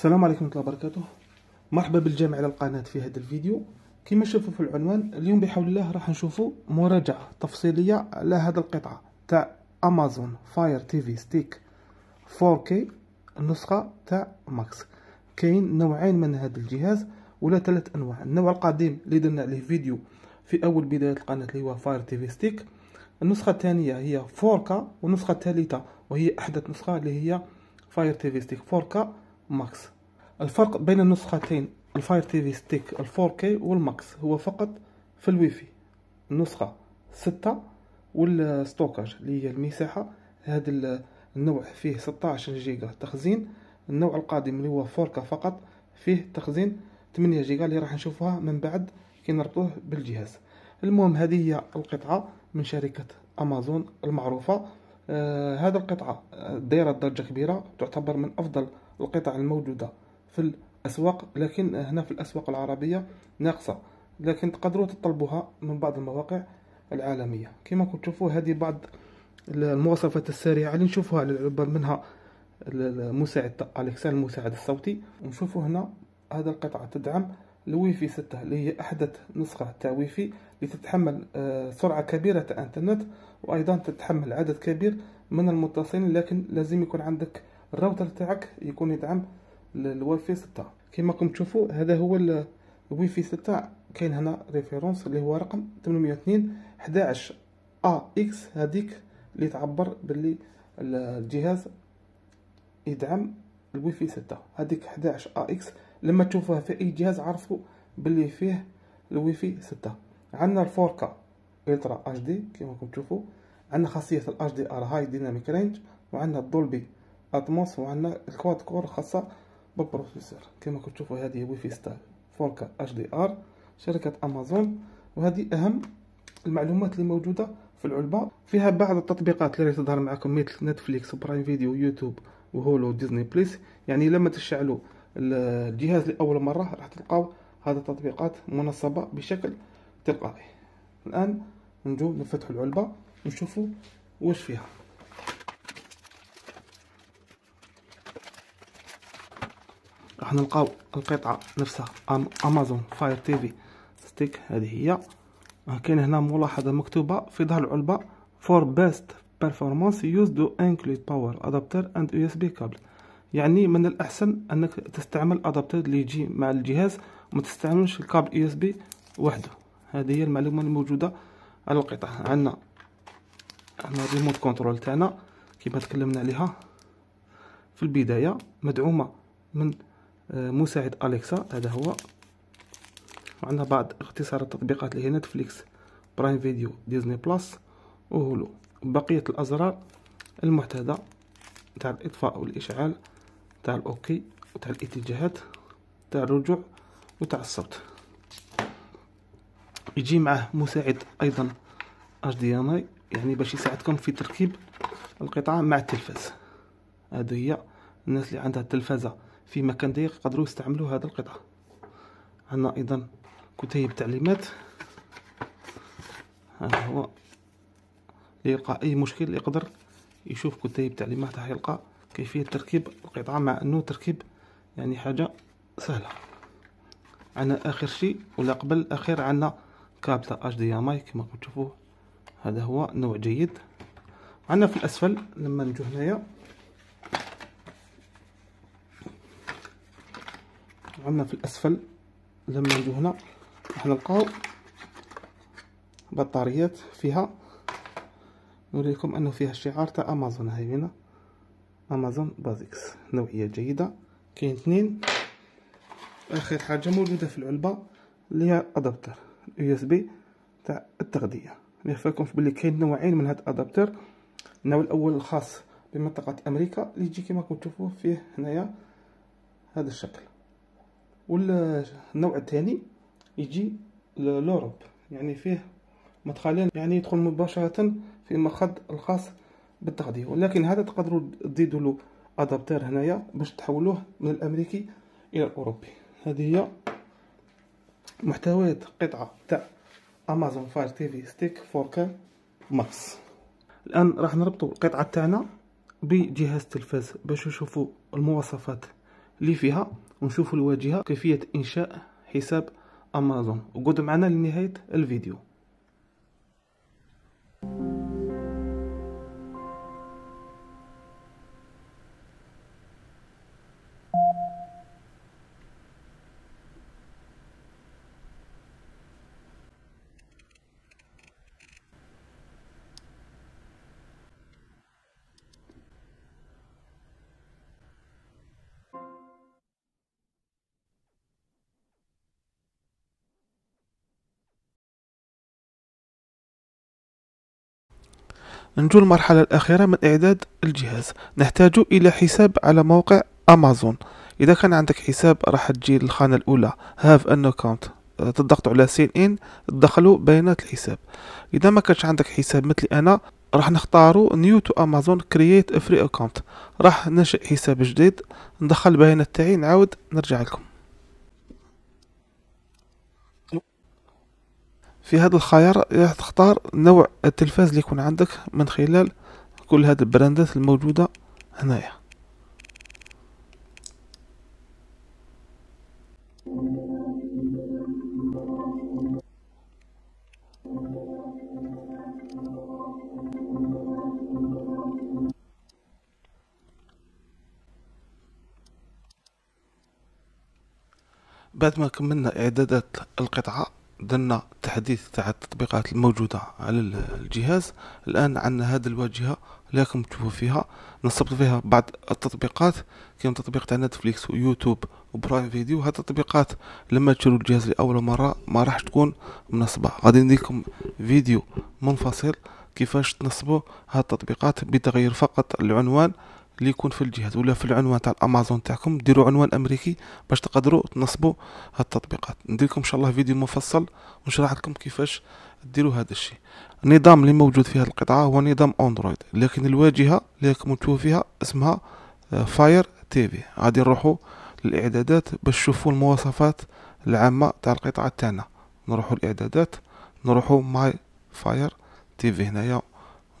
السلام عليكم ورحمة الله وبركاته مرحبا بالجميع على القناة في هذا الفيديو كما شفتوا في العنوان اليوم بحول الله راح نشوفوا مراجعة تفصيلية على هذا القطعة تاع امازون فاير تي في ستيك 4K النسخة تاع ماكس كاين نوعين من هذا الجهاز ولا ثلاث انواع النوع القديم اللي درنا عليه فيديو في اول بداية القناة اللي هو فاير تي في ستيك النسخة الثانية هي 4K والنسخة الثالثة وهي احدث نسخة اللي هي فاير تي في ستيك 4K ماكس الفرق بين النسختين الفاير تي في ستيك الفور كي والماكس هو فقط في الويفي النسخة ستة والستوكاج اللي هي المساحة هذا النوع فيه 16 جيجا تخزين النوع القادم اللي هو 4K فقط فيه تخزين 8 جيجا اللي راح نشوفها من بعد كي نربطوه بالجهاز المهم هذه هي القطعة من شركة امازون المعروفة آه هذه القطعة دايرة ضجة كبيرة تعتبر من افضل القطع الموجودة في الأسواق لكن هنا في الأسواق العربية ناقصة لكن تقدروا تطلبوها من بعض المواقع العالمية كما كنت تشوفوا هذه بعض المواصفات السريعة اللي نشوفوها منها المساعد أليكسا المساعد الصوتي ونشوفوا هنا هذا القطعة تدعم الويفي 6 اللي هي أحدث نسخة تاع ويفي لتتحمل آه، سرعة كبيرة تاع انترنت وأيضا تتحمل عدد كبير من المتصلين لكن لازم يكون عندك الراوتر تاعك يكون يدعم الواي فاي 6 كما راكم تشوفوا هذا هو الواي فاي 6 كاين هنا ريفيرونس اللي هو رقم 802 11 ا اكس هذيك اللي تعبر باللي الجهاز يدعم الواي فاي 6 هذيك 11 ا اكس لما تشوفوها في اي جهاز عرفوا باللي فيه الواي فاي 6 عندنا الفوركا الترا اتش دي كما راكم تشوفوا عندنا خاصيه الاتش دي ار هاي ديناميك رينج وعندنا الدولبي اتموس وعندنا الكواد كور خاصه بالبروسيسور كما كنت تشوفوا هذه ويفي ستار 4K HDR شركه امازون وهذه اهم المعلومات اللي موجوده في العلبه فيها بعض التطبيقات اللي تظهر معكم مثل نتفليكس وبرايم فيديو يوتيوب وهولو ديزني بليس يعني لما تشعلوا الجهاز لاول مره راح تلقاو هذه التطبيقات منصبه بشكل تلقائي الان نجو نفتح العلبه ونشوفوا واش فيها راح نلقاو القطعه نفسها امازون فاير تي في ستيك هذه هي آه، كاين هنا ملاحظه مكتوبه في ظهر العلبه فور بيست بيرفورمانس يوز دو انكلود باور ادابتر اند يو اس بي كابل يعني من الاحسن انك تستعمل ادابتر اللي يجي مع الجهاز وما تستعملش الكابل يو اس بي وحده هذه هي المعلومه الموجوده على القطعه عندنا هنا الريموت كنترول تاعنا كيما تكلمنا عليها في البدايه مدعومه من مساعد اليكسا هذا هو وعندها بعض اختصار التطبيقات اللي هي نتفليكس برايم فيديو ديزني بلس وهولو بقية الأزرار المعتادة تاع الإطفاء والإشعال تاع الأوكي وتاع الاتجاهات تاع الرجوع وتاع الصوت يجي معه مساعد أيضا HDMI يعني باش يساعدكم في تركيب القطعة مع التلفاز هذه هي الناس اللي عندها التلفازة في مكان ضيق قدروا يستعملوا هذا القطعة عندنا ايضا كتيب تعليمات هذا هو ليلقى اي مشكل يقدر يشوف كتيب تعليمات راح يلقى كيفية تركيب القطعة مع انه تركيب يعني حاجة سهلة عندنا اخر شيء ولا قبل الاخير عندنا كابتا اش دي ام كما تشوفوا هذا هو نوع جيد عندنا في الاسفل لما نجو هنايا عندنا في الاسفل لما نجو هنا راح نلقاو بطاريات فيها نوريكم انه فيها الشعار تاع امازون هاي هنا امازون بازكس نوعيه جيده كاين اثنين اخر حاجه موجوده في العلبه اللي هي ادابتر يو اس بي تاع التغذيه نخفاكم في بلي كاين نوعين من هاد الادابتر النوع الاول الخاص بمنطقه امريكا اللي يجي كما كنتم تشوفوه فيه هنايا هذا الشكل والنوع الثاني يجي لوروب يعني فيه مدخلين يعني يدخل مباشرة في المخد الخاص بالتغذية ولكن هذا تقدروا تزيدوا له ادابتر هنايا باش تحولوه من الامريكي الى الاوروبي هذه هي محتويات قطعة تاع امازون فاير تي في ستيك 4K ماكس الان راح نربطوا القطعة تاعنا بجهاز التلفاز باش نشوفوا المواصفات اللي فيها ونشوفوا الواجهه كيفيه انشاء حساب امازون وقعدوا معنا لنهايه الفيديو نجو المرحلة الأخيرة من إعداد الجهاز نحتاج إلى حساب على موقع أمازون إذا كان عندك حساب راح تجي للخانة الأولى هاف أن أكونت تضغط على سين إن تدخلوا بيانات الحساب إذا ما كانش عندك حساب مثلي أنا راح نختاروا نيو تو امازون كرييت فري اكونت راح ننشئ حساب جديد ندخل البيانات تاعي نعاود نرجع لكم في هذا الخيار راح تختار نوع التلفاز اللي يكون عندك من خلال كل هذه البراندات الموجودة هنايا بعد ما كملنا اعدادات القطعه درنا تحديث تاع التطبيقات الموجودة على الجهاز الآن عندنا هذه الواجهة لكم تشوفو تشوفوا فيها نصبت فيها بعض التطبيقات كيما تطبيق تاع نتفليكس ويوتيوب وبرايم فيديو هاد التطبيقات لما تشرو الجهاز لأول مرة ما راحش تكون منصبة غادي نديركم فيديو منفصل كيفاش تنصبوا هاد التطبيقات بتغيير فقط العنوان اللي يكون في الجهاز ولا في العنوان تاع الامازون تاعكم ديروا عنوان امريكي باش تقدروا تنصبوا هاد التطبيقات ندير لكم ان شاء الله فيديو مفصل ونشرح لكم كيفاش ديروا هذا الشيء النظام اللي موجود في هذه القطعه هو نظام اندرويد لكن الواجهه اللي راكم تشوفوا فيها اسمها فاير تي في غادي نروحوا للاعدادات باش تشوفوا المواصفات العامه تاع القطعه تاعنا نروحوا الاعدادات نروحوا ماي فاير تي في هنايا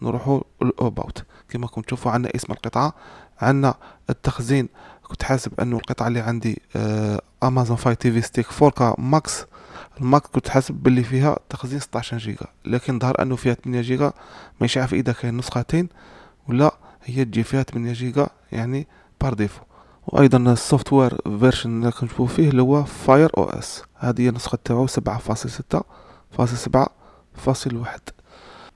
نروحوا للأوباوت كما راكم تشوفوا عندنا اسم القطعة عندنا التخزين كنت حاسب انه القطعة اللي عندي امازون فاي تي في ستيك 4 ماكس الماكس كنت حاسب باللي فيها تخزين 16 جيجا لكن ظهر انه فيها 8 جيجا مانيش عارف اذا كاين نسختين ولا هي تجي فيها 8 جيجا يعني بار ديفو وايضا السوفت وير فيرجن اللي كنشوفو فيه اللي هو فاير او اس هذه هي النسخه تاعو 7.6.7.1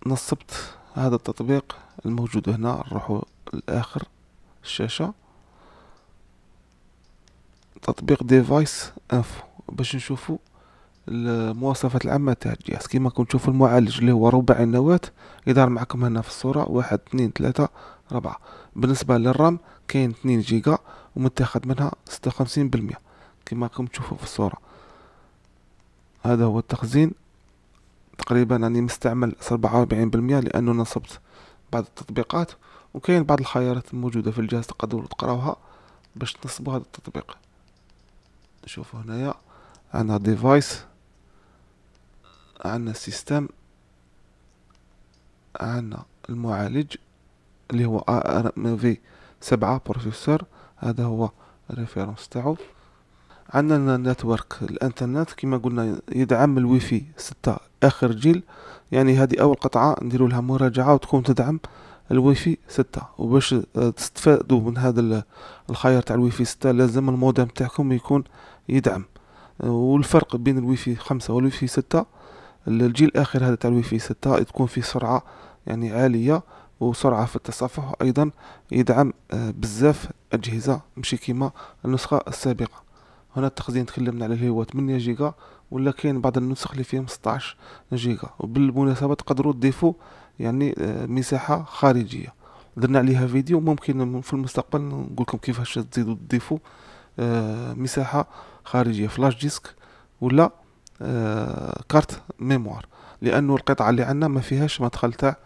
نصبت هذا التطبيق الموجود هنا نروحو لآخر الشاشة تطبيق ديفايس انفو باش نشوفو المواصفات العامة تاع الجهاز كيما راكم تشوفو المعالج اللي هو ربع النواة يظهر معكم هنا في الصورة واحد اثنين ثلاثة ربعة بالنسبة للرام كاين اثنين جيجا ومتاخد منها ستة وخمسين بالمية كيما راكم تشوفو في الصورة هذا هو التخزين تقريبا راني مستعمل 44% لانه نصبت بعض التطبيقات وكاين بعض الخيارات الموجوده في الجهاز تقدروا تقراوها باش تنصبوا هذا التطبيق نشوفوا هنايا عندنا ديفايس عندنا سيستم عندنا المعالج اللي هو ار ام في سبعة بروسيسور هذا هو الريفيرنس تاعو عندنا نتورك الانترنت كما قلنا يدعم الواي فاي 6 اخر جيل يعني هذه اول قطعه نديروا لها مراجعه وتكون تدعم الواي فاي 6 وباش آه، تستفادوا من هذا الخيار تاع الواي فاي 6 لازم المودم تاعكم يكون يدعم والفرق بين الواي فاي 5 والواي فاي 6 الجيل الاخر هذا تاع الواي فاي 6 تكون فيه سرعه يعني عاليه وسرعة في التصفح أيضا يدعم آه، بزاف أجهزة مشي كيما النسخة السابقة هنا التخزين تكلمنا اللي هو 8 جيجا ولا كاين بعض النسخ اللي فيهم 16 جيجا وبالمناسبه تقدروا تضيفوا يعني آه، مساحه خارجيه درنا عليها فيديو ممكن في المستقبل نقول لكم كيفاش تزيدوا تضيفوا آه، مساحه خارجيه فلاش ديسك ولا آه، كارت ميموار لانه القطعه اللي عندنا ما فيهاش مدخل تاع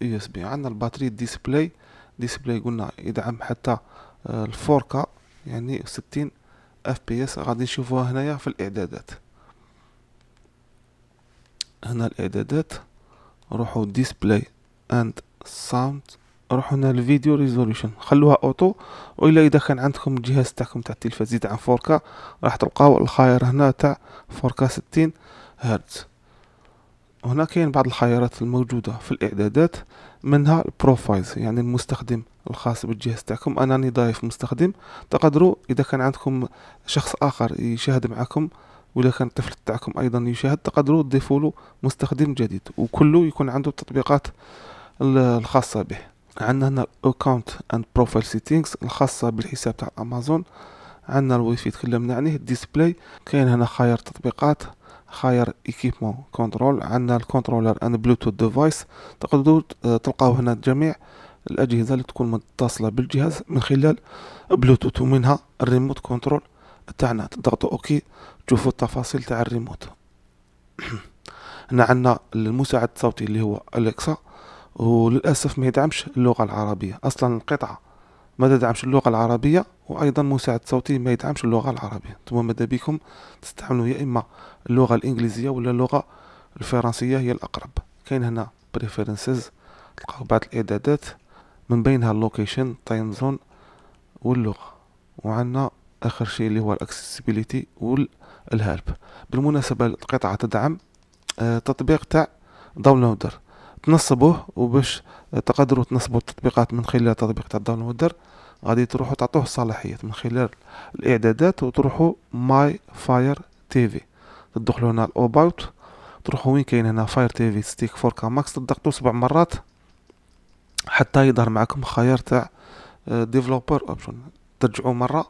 يو اس بي عندنا الباتري ديسبلاي ديسبلاي قلنا يدعم حتى الفوركا يعني 60 اف بي اس غادي نشوفوها هنايا في الاعدادات هنا الاعدادات روحو ديسبلاي اند ساوند روحو هنا الفيديو ريزوليوشن خلوها اوتو والا اذا كان عندكم الجهاز تاعكم تاع التلفاز زيد عن 4K راح تلقاو الخيار هنا تاع 4K 60 هرتز هنا كاين بعض الخيارات الموجودة في الاعدادات منها البروفايلز يعني المستخدم الخاص بالجهاز تاعكم راني ضايف مستخدم تقدروا اذا كان عندكم شخص اخر يشاهد معكم ولا كان الطفل تاعكم ايضا يشاهد تقدروا تضيفوا له مستخدم جديد وكله يكون عنده التطبيقات الخاصه به عندنا هنا اكونت اند بروفايل سيتينغز الخاصه بالحساب تاع امازون عندنا الواي فاي تكلمنا عنه الديسبلاي كاين هنا خيار تطبيقات خيار ايكيبمون كنترول عندنا الكونترولر اند بلوتوث ديفايس تقدروا تلقاو هنا جميع الأجهزة اللي تكون متصلة بالجهاز من خلال بلوتوث ومنها الريموت كنترول تاعنا تضغطوا أوكي تشوفوا التفاصيل تاع الريموت هنا عندنا المساعد الصوتي اللي هو أليكسا وللأسف ما يدعمش اللغة العربية أصلا القطعة ما تدعمش اللغة العربية وأيضا مساعد صوتي ما يدعمش اللغة العربية ثم ماذا بكم تستعملوا يا إما اللغة الإنجليزية ولا اللغة الفرنسية هي الأقرب كاين هنا بريفيرنسز تلقاو بعض الإعدادات من بينها اللوكيشن تايم زون واللغه وعندنا اخر شيء اللي هو الاكسسبيليتي والهلب بالمناسبه القطعه تدعم آه، تطبيق تاع داونلودر تنصبوه وباش تقدروا تنصبوا التطبيقات من خلال تطبيق تاع داونلودر غادي تروحوا تعطوه الصلاحيات من خلال الاعدادات وتروحوا ماي فاير تي في تدخلوا هنا الاوباوت تروحوا وين كاين هنا فاير تي في ستيك 4 كا ماكس تضغطوا سبع مرات حتى يظهر معكم خيار تاع ديفلوبر آه، اوبشن ترجعوا مره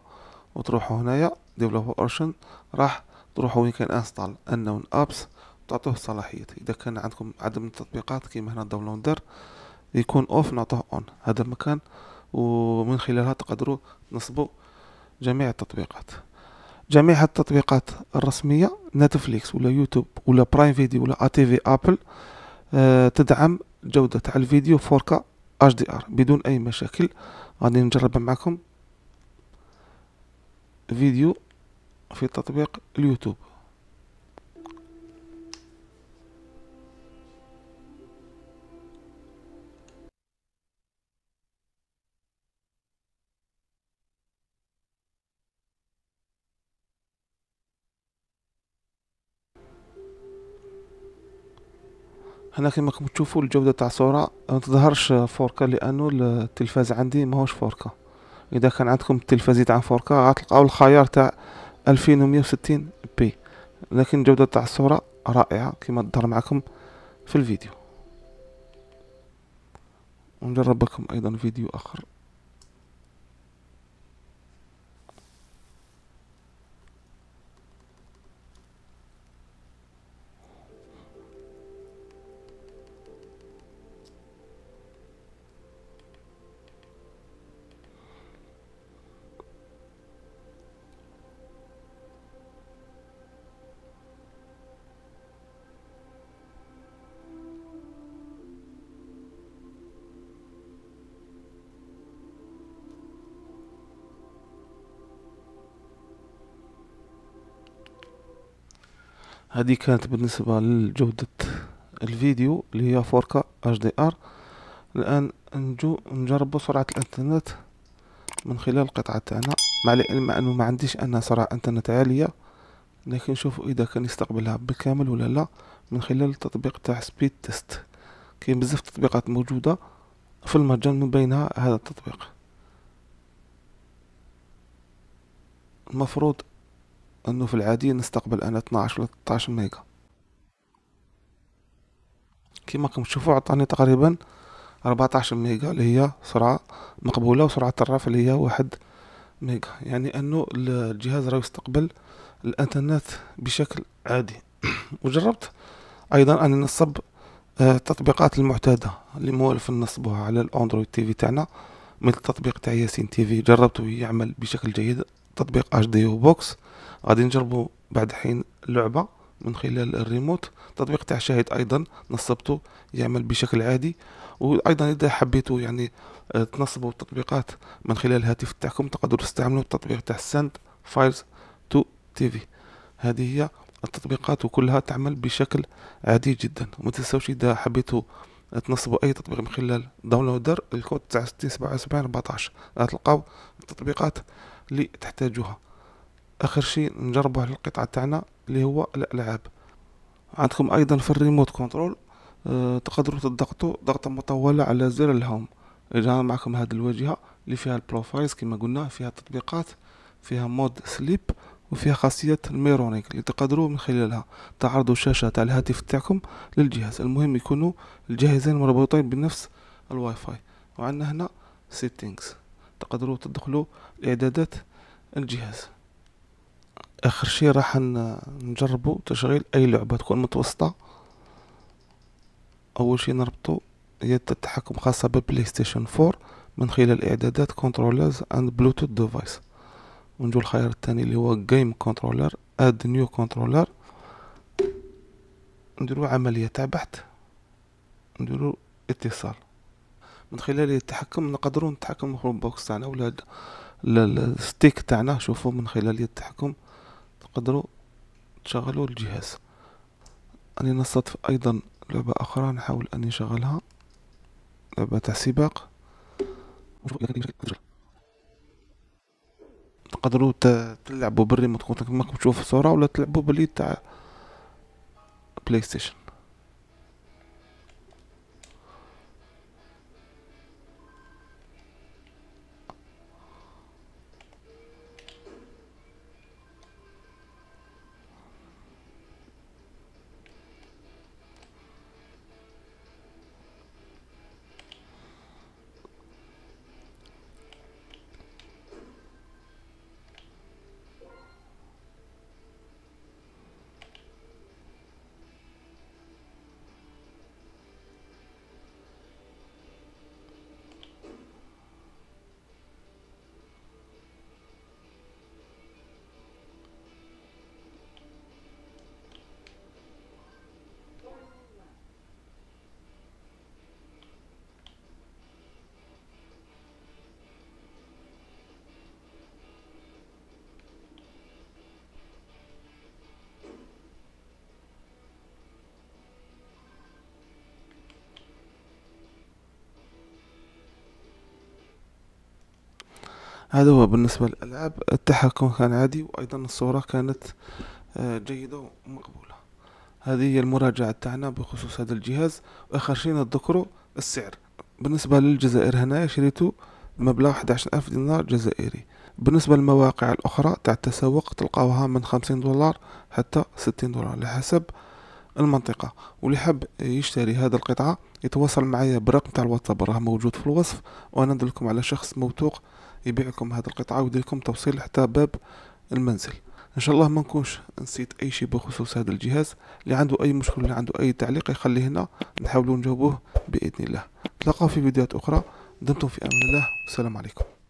وتروحوا هنايا ديفلوبر اوبشن راح تروحوا وين كان انستال انون ابس تعطوه الصلاحيات اذا كان عندكم عدد من التطبيقات كيما هنا داونلودر يكون اوف نعطوه اون هذا مكان ومن خلالها تقدروا تنصبوا جميع التطبيقات جميع التطبيقات الرسميه نتفليكس ولا يوتيوب ولا برايم فيديو ولا تي في ابل تدعم جوده تاع الفيديو 4K اتش دي ار بدون اي مشاكل غادي نجرب معكم فيديو في تطبيق اليوتيوب هنا كما راكم تشوفوا الجوده تاع الصوره ما تظهرش 4K لانه التلفاز عندي ماهوش 4K اذا كان عندكم التلفاز تاع 4K غتلقاو الخيار تاع 2160 بي لكن الجوده تاع الصوره رائعه كما تظهر معكم في الفيديو ونجرب لكم ايضا فيديو اخر هذه كانت بالنسبة لجودة الفيديو اللي هي 4K HDR الآن نجو نجربو سرعة الانترنت من خلال القطعة تاعنا مع العلم انه ما عنديش انا سرعة انترنت عالية لكن نشوفو اذا كان يستقبلها بالكامل ولا لا من خلال التطبيق تاع سبيد تيست كاين بزاف تطبيقات موجودة في المجال من بينها هذا التطبيق المفروض أنه في العادي نستقبل أنا 12 ولا 13 ميجا كما راكم تشوفوا عطاني تقريبا 14 ميجا اللي هي سرعة مقبولة وسرعة الرف اللي هي واحد ميجا يعني أنه الجهاز راه يستقبل الانترنت بشكل عادي وجربت ايضا ان نصب التطبيقات آه، المعتاده اللي موالف نصبوها على الاندرويد تي في تاعنا مثل التطبيق تاع ياسين تي في جربته يعمل بشكل جيد تطبيق اش دي او بوكس غادي نجربو بعد حين اللعبه من خلال الريموت تطبيق تاع شاهد ايضا نصبته يعمل بشكل عادي وايضا اذا حبيتوا يعني آه، تنصبوا التطبيقات من خلال الهاتف تاعكم تقدروا تستعملوا التطبيق تاع سند فايلز تو تيفي هذه هي التطبيقات وكلها تعمل بشكل عادي جدا وما تنساوش اذا حبيتوا تنصبوا اي تطبيق من خلال داونلودر الكود تاع 67 14 غتلقاو التطبيقات اللي تحتاجوها اخر شيء نجربه القطعة تاعنا اللي هو الالعاب عندكم ايضا في الريموت كنترول أه تقدروا تضغطوا ضغطة مطولة على زر الهوم اذا معكم هذه الواجهة اللي فيها البروفايلز كما قلنا فيها تطبيقات فيها مود سليب وفيها خاصية الميرونيك اللي تقدروا من خلالها تعرضوا الشاشة تاع الهاتف تاعكم للجهاز المهم يكونوا الجهازين مربوطين بنفس الواي فاي وعندنا هنا سيتينغز تقدروا تدخلوا اعدادات الجهاز اخر شي راح نجربو تشغيل اي لعبه تكون متوسطه اول شي نربطو هي التحكم خاصه بالبلاي ستيشن 4 من خلال اعدادات كنترولرز اند بلوتوث ديفايس ونجو الخيار الثاني اللي هو جيم كنترولر اد نيو كنترولر نديرو عمليه تاع بحث نديرو اتصال من خلال التحكم نقدرو نتحكم في البوكس تاعنا ولا الستيك تاعنا شوفوا من خلال يد التحكم تقدروا تشغلوا الجهاز أني نستضف أيضا لعبة أخرى نحاول اني نشغلها لعبة تاع سباق تقدروا تلعبوا بالريموت كنترول كما تشوف الصورة ولا تلعبوا باليد تاع بلاي ستيشن هذا هو بالنسبة للألعاب التحكم كان عادي وأيضا الصورة كانت آه، جيدة ومقبولة هذه هي المراجعة تاعنا بخصوص هذا الجهاز وآخر شيء نذكره السعر بالنسبة للجزائر هنا شريته بمبلغ 11000 دينار جزائري بالنسبة للمواقع الأخرى تاع التسوق تلقاوها من 50 دولار حتى 60 دولار لحسب المنطقة واللي حب يشتري هذا القطعة يتواصل معايا بالرقم تاع الواتساب راه موجود في الوصف وأنا ندلكم على شخص موثوق يبيع لكم هذه القطعة ويدير لكم توصيل حتى باب المنزل ان شاء الله ما نكونش نسيت اي شيء بخصوص هذا الجهاز اللي عنده اي مشكل اللي عنده اي تعليق يخليه هنا نحاولوا نجاوبوه باذن الله نتلاقاو في فيديوهات اخرى دمتم في امان الله والسلام عليكم